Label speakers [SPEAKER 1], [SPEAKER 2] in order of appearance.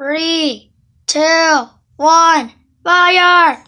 [SPEAKER 1] three, two, one, fire!